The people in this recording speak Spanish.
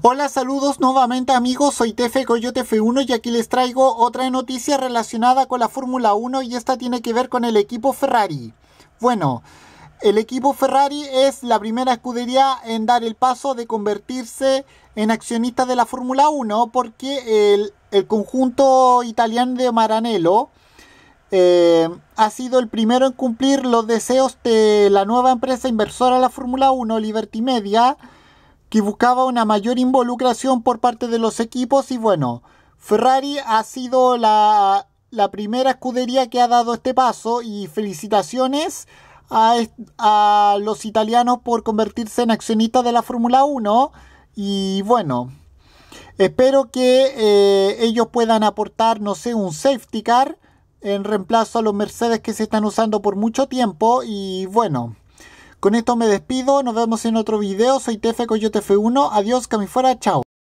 Hola, saludos nuevamente amigos, soy Tefe Coyote F1 y aquí les traigo otra noticia relacionada con la Fórmula 1 y esta tiene que ver con el equipo Ferrari. Bueno, el equipo Ferrari es la primera escudería en dar el paso de convertirse en accionista de la Fórmula 1 porque el, conjunto italiano de Maranello eh, ha sido el primero en cumplir los deseos de la nueva empresa inversora de la Fórmula 1, Liberty Media, que buscaba una mayor involucración por parte de los equipos y bueno, Ferrari ha sido la, primera escudería que ha dado este paso y felicitaciones a, los italianos por convertirse en accionistas de la Fórmula 1 y bueno, espero que eh, ellos puedan aportar, no sé, un safety car en reemplazo a los Mercedes que se están usando por mucho tiempo y bueno. Con esto me despido, nos vemos en otro video, soy Tefe Coyote F1, adiós, que me fuera, chao.